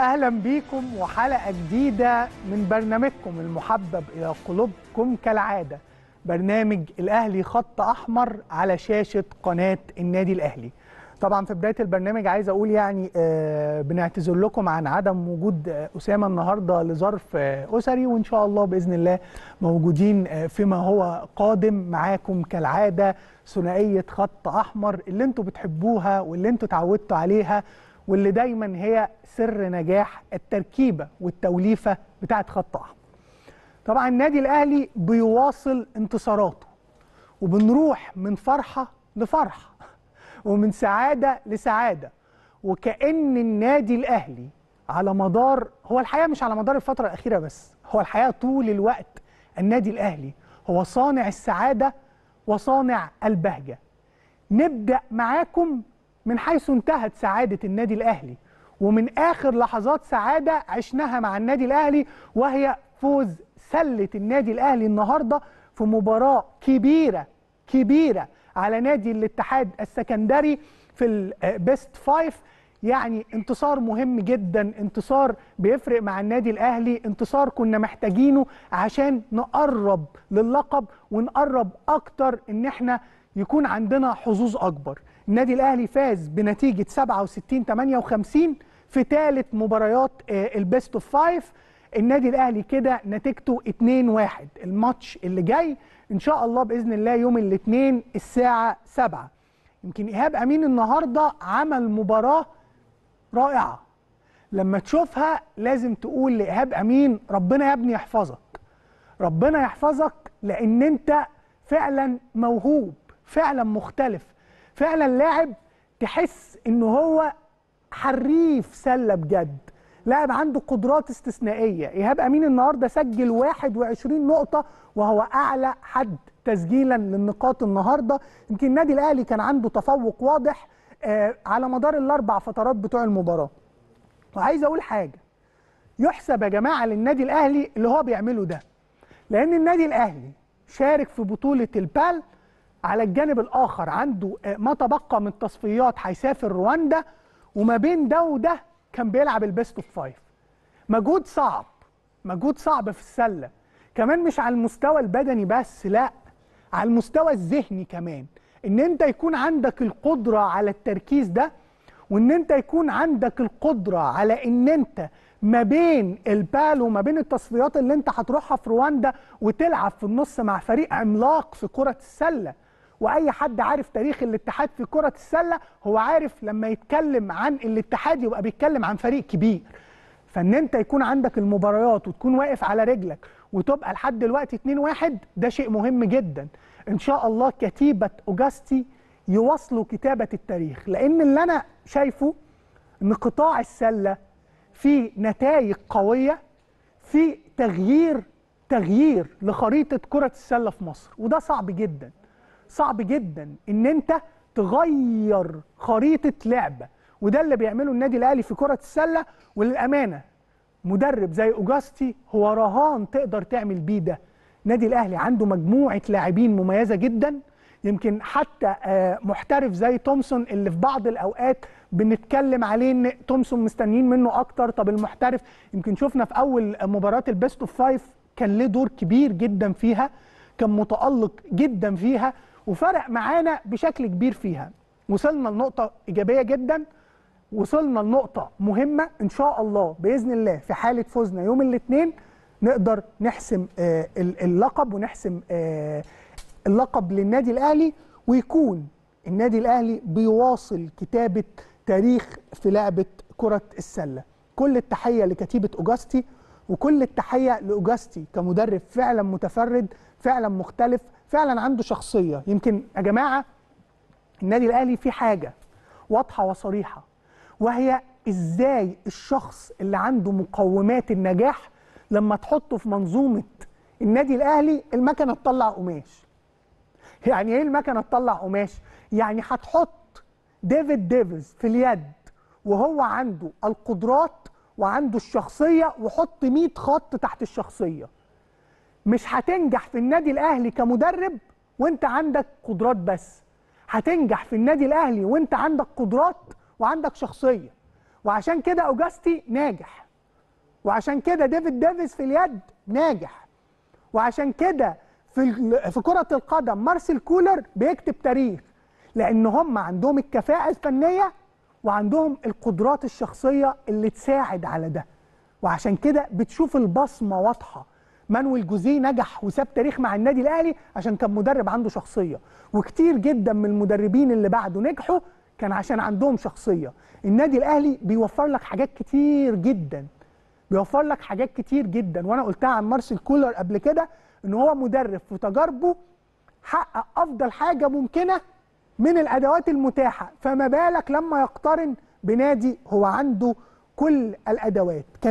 اهلا بيكم وحلقه جديده من برنامجكم المحبب الى قلوبكم كالعاده برنامج الاهلي خط احمر على شاشه قناه النادي الاهلي طبعا في بدايه البرنامج عايز اقول يعني آه، بنعتذر لكم عن عدم وجود آه، اسامه النهارده لظرف آه، اسري وان شاء الله باذن الله موجودين فيما هو قادم معاكم كالعاده ثنائيه خط احمر اللي انتم بتحبوها واللي انتم اتعودتوا عليها واللي دايما هي سر نجاح التركيبه والتوليفه بتاعه خط احمر. طبعا النادي الاهلي بيواصل انتصاراته وبنروح من فرحه لفرحه ومن سعاده لسعاده وكأن النادي الاهلي على مدار هو الحقيقه مش على مدار الفتره الاخيره بس هو الحقيقه طول الوقت النادي الاهلي هو صانع السعاده وصانع البهجه. نبدا معاكم من حيث انتهت سعادة النادي الأهلي ومن آخر لحظات سعادة عشناها مع النادي الأهلي وهي فوز سلة النادي الأهلي النهاردة في مباراة كبيرة كبيرة على نادي الاتحاد السكندري في البيست فايف يعني انتصار مهم جدا انتصار بيفرق مع النادي الاهلي انتصار كنا محتاجينه عشان نقرب لللقب ونقرب اكتر ان احنا يكون عندنا حظوظ اكبر النادي الاهلي فاز بنتيجه 67 58 في ثالث مباريات البيست اوف فايف النادي الاهلي كده نتيجته 2-1 الماتش اللي جاي ان شاء الله باذن الله يوم الاثنين الساعه 7 يمكن ايهاب امين النهارده عمل مباراه رائعه لما تشوفها لازم تقول لايهاب امين ربنا يا ابني يحفظك ربنا يحفظك لان انت فعلا موهوب فعلا مختلف فعلا لاعب تحس ان هو حريف سله بجد لاعب عنده قدرات استثنائيه ايهاب امين النهارده سجل 21 نقطه وهو اعلى حد تسجيلا للنقاط النهارده يمكن النادي الاهلي كان عنده تفوق واضح آه، على مدار الاربع فترات بتوع المباراه وعايز اقول حاجه يحسب يا جماعه للنادي الاهلي اللي هو بيعمله ده لان النادي الاهلي شارك في بطوله البال على الجانب الاخر عنده آه، ما تبقى من تصفيات هيسافر رواندا وما بين ده وده كان بيلعب البيست اوف فايف مجهود صعب مجهود صعب في السله كمان مش على المستوى البدني بس لا على المستوى الذهني كمان ان انت يكون عندك القدره على التركيز ده وان انت يكون عندك القدره على ان انت ما بين البال وما بين التصفيات اللي انت هتروحها في رواندا وتلعب في النص مع فريق عملاق في كره السله واي حد عارف تاريخ الاتحاد في كره السله هو عارف لما يتكلم عن الاتحاد يبقى بيتكلم عن فريق كبير فان انت يكون عندك المباريات وتكون واقف على رجلك وتبقى لحد دلوقتي 2-1 ده شيء مهم جدا ان شاء الله كتيبه اوجاستي يواصلوا كتابه التاريخ لان اللي انا شايفه ان قطاع السله في نتائج قويه في تغيير تغيير لخريطه كره السله في مصر وده صعب جدا صعب جدا ان انت تغير خريطه لعب وده اللي بيعمله النادي الاهلي في كره السله وللامانه مدرب زي اوجاستي هو رهان تقدر تعمل بيه ده النادي الاهلي عنده مجموعه لاعبين مميزه جدا يمكن حتى آه، محترف زي تومسون اللي في بعض الاوقات بنتكلم عليه ان تومسون مستنيين منه اكتر طب المحترف يمكن شفنا في اول مباراه البيست اوف فايف كان له دور كبير جدا فيها كان متالق جدا فيها وفرق معانا بشكل كبير فيها وصلنا لنقطه ايجابيه جدا وصلنا لنقطه مهمه ان شاء الله باذن الله في حاله فوزنا يوم الاثنين نقدر نحسم آه، اللقب ونحسم آه، اللقب للنادي الاهلي ويكون النادي الاهلي بيواصل كتابه تاريخ في لعبه كره السله كل التحيه لكتيبه اوجاستي وكل التحيه لاوجاستي كمدرب فعلا متفرد فعلا مختلف فعلا عنده شخصيه يمكن يا جماعه النادي الاهلي فيه حاجه واضحه وصريحه وهي ازاي الشخص اللي عنده مقومات النجاح لما تحطه في منظومه النادي الاهلي المكنه تطلع قماش يعني ايه المكنه تطلع قماش يعني هتحط ديفيد ديفيز في اليد وهو عنده القدرات وعنده الشخصيه وحط 100 خط تحت الشخصيه مش هتنجح في النادي الاهلي كمدرب وانت عندك قدرات بس هتنجح في النادي الاهلي وانت عندك قدرات وعندك شخصيه وعشان كده اوجاستي ناجح وعشان كده ديفيد ديفيز في اليد ناجح وعشان كده في في كره القدم مارسيل كولر بيكتب تاريخ لان هم عندهم الكفاءه الفنيه وعندهم القدرات الشخصيه اللي تساعد على ده وعشان كده بتشوف البصمه واضحه مانويل جوزيه نجح وساب تاريخ مع النادي الاهلي عشان كان مدرب عنده شخصيه وكتير جدا من المدربين اللي بعده نجحوا كان عشان عندهم شخصيه النادي الاهلي بيوفر لك حاجات كتير جدا بيوفر لك حاجات كتير جدا وانا قلتها عن مارسيل كولر قبل كده ان هو مدرب في تجاربه حقق افضل حاجه ممكنه من الادوات المتاحه فما بالك لما يقترن بنادي هو عنده كل الادوات